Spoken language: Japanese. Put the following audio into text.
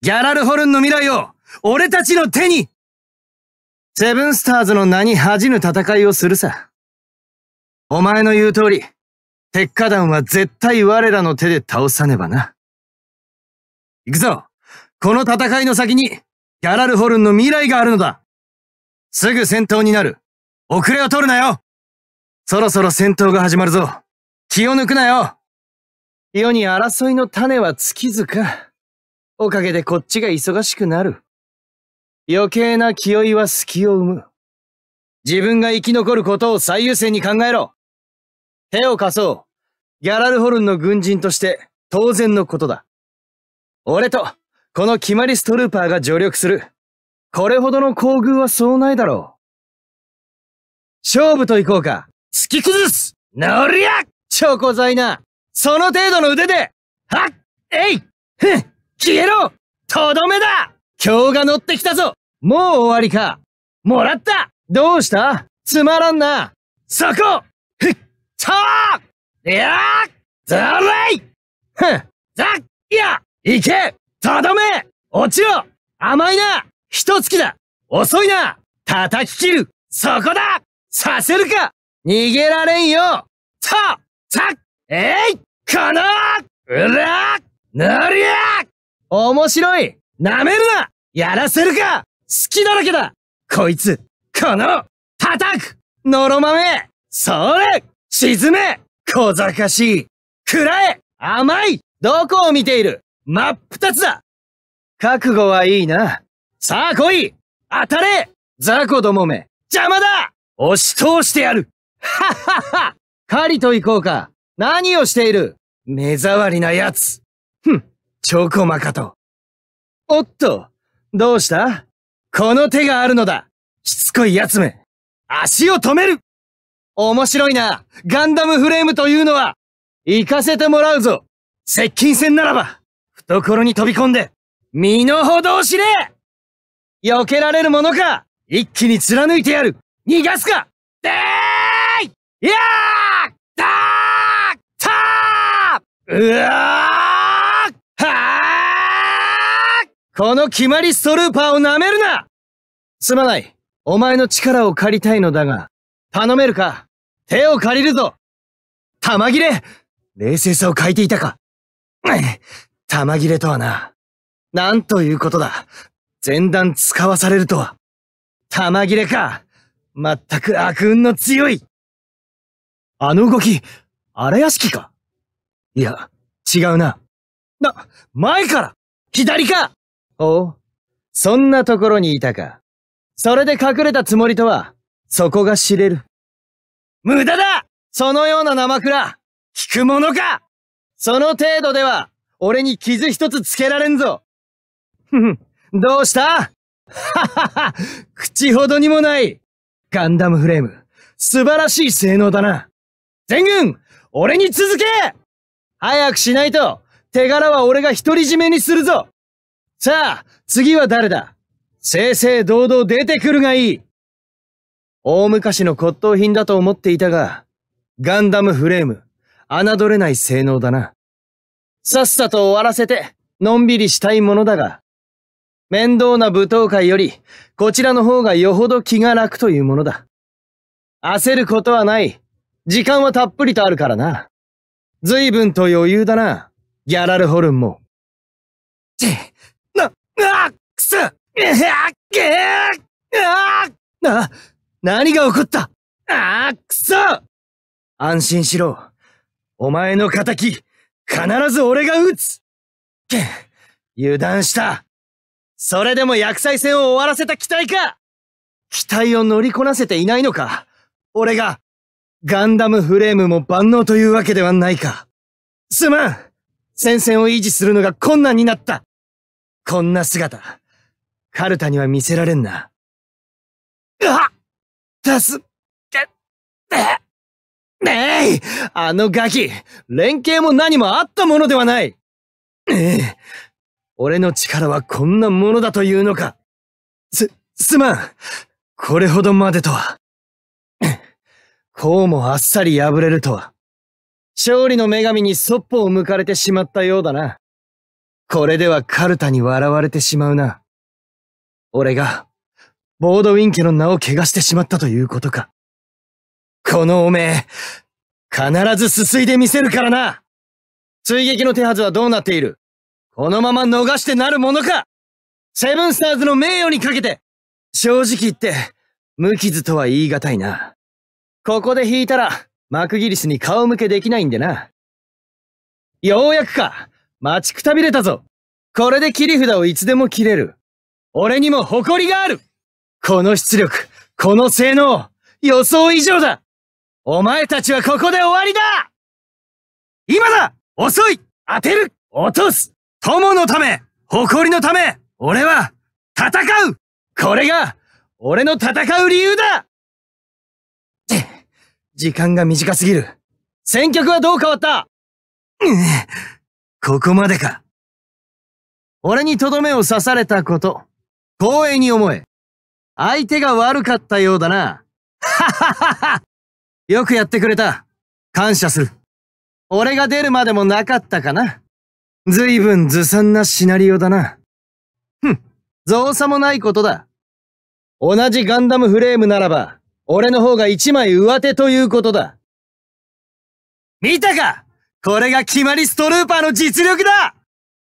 ギャラルホルンの未来を、俺たちの手にセブンスターズの名に恥じぬ戦いをするさ。お前の言う通り、鉄火団は絶対我らの手で倒さねばな。行くぞこの戦いの先に、ギャラルホルンの未来があるのだすぐ戦闘になる遅れを取るなよそろそろ戦闘が始まるぞ気を抜くなよ世に争いの種は尽きずか。おかげでこっちが忙しくなる。余計な気負いは隙を生む。自分が生き残ることを最優先に考えろ。手を貸そう。ギャラルホルンの軍人として当然のことだ。俺と、このキマリストルーパーが助力する。これほどの厚遇はそうないだろう。勝負といこうか。突き崩す乗りゃチョコザイナその程度の腕ではっえいふん消えろとどめだ今日が乗ってきたぞもう終わりかもらったどうしたつまらんなそこふっとーいやーざれいふんざっいや行けとどめ落ちろ甘いな一月だ遅いな叩き切るそこださせるか逃げられんよとさえいこのうらなりゃ面白い舐めるなやらせるか好きだらけだこいつ、この、叩くのろまめそれ沈め小賢しい暗らえ甘いどこを見ている真っ二つだ覚悟はいいな。さあ来い当たれ雑魚どもめ邪魔だ押し通してやるはっはっは狩りと行こうか。何をしている目障りな奴。チョコマカと。おっと、どうしたこの手があるのだしつこい奴め足を止める面白いなガンダムフレームというのは行かせてもらうぞ接近戦ならば懐に飛び込んで身の程を知れ避けられるものか一気に貫いてやる逃がすかでーいやーだーたーうわーこの決まりストルーパーを舐めるなすまない。お前の力を借りたいのだが、頼めるか手を借りるぞ玉切れ冷静さを欠いていたか 玉切れとはな。なんということだ。前段使わされるとは。玉切れか。まったく悪運の強い。あの動き、荒屋敷かいや、違うな。な、前から左かおうそんなところにいたか。それで隠れたつもりとは、そこが知れる。無駄だそのような生倉聞くものかその程度では、俺に傷一つつけられんぞふふ、どうしたははは、口ほどにもない。ガンダムフレーム、素晴らしい性能だな。全軍、俺に続け早くしないと、手柄は俺が独り占めにするぞさあ、次は誰だ正々堂々出てくるがいい大昔の骨董品だと思っていたが、ガンダムフレーム、侮れない性能だな。さっさと終わらせて、のんびりしたいものだが、面倒な舞踏会より、こちらの方がよほど気が楽というものだ。焦ることはない。時間はたっぷりとあるからな。随分と余裕だな。ギャラルホルンも。あくそあっけあな、何が起こったあくそ安心しろ。お前の仇、必ず俺が撃つけ、油断した。それでも薬剤戦を終わらせた期待か期待を乗りこなせていないのか俺が、ガンダムフレームも万能というわけではないか。すまん戦線を維持するのが困難になったこんな姿、カルタには見せられんな。あ助けてねえあのガキ、連携も何もあったものではないええ、俺の力はこんなものだというのか。す、すまん。これほどまでとは。こうもあっさり破れるとは。勝利の女神にそっぽを向かれてしまったようだな。これではカルタに笑われてしまうな。俺が、ボードウィン家の名を怪我してしまったということか。このおめえ、必ずすすいでみせるからな追撃の手はずはどうなっているこのまま逃してなるものかセブンスターズの名誉にかけて正直言って、無傷とは言い難いな。ここで引いたら、マクギリスに顔向けできないんでな。ようやくか待ちくたびれたぞこれで切り札をいつでも切れる。俺にも誇りがあるこの出力、この性能、予想以上だお前たちはここで終わりだ今だ遅い当てる落とす友のため誇りのため俺は戦うこれが俺の戦う理由だって時間が短すぎる。戦局はどう変わった、うんここまでか。俺にとどめを刺されたこと、光栄に思え。相手が悪かったようだな。ははははよくやってくれた。感謝する。俺が出るまでもなかったかな。随分ずさんなシナリオだな。ふん、造作もないことだ。同じガンダムフレームならば、俺の方が一枚上手ということだ。見たかこれが決まりストルーパーの実力だ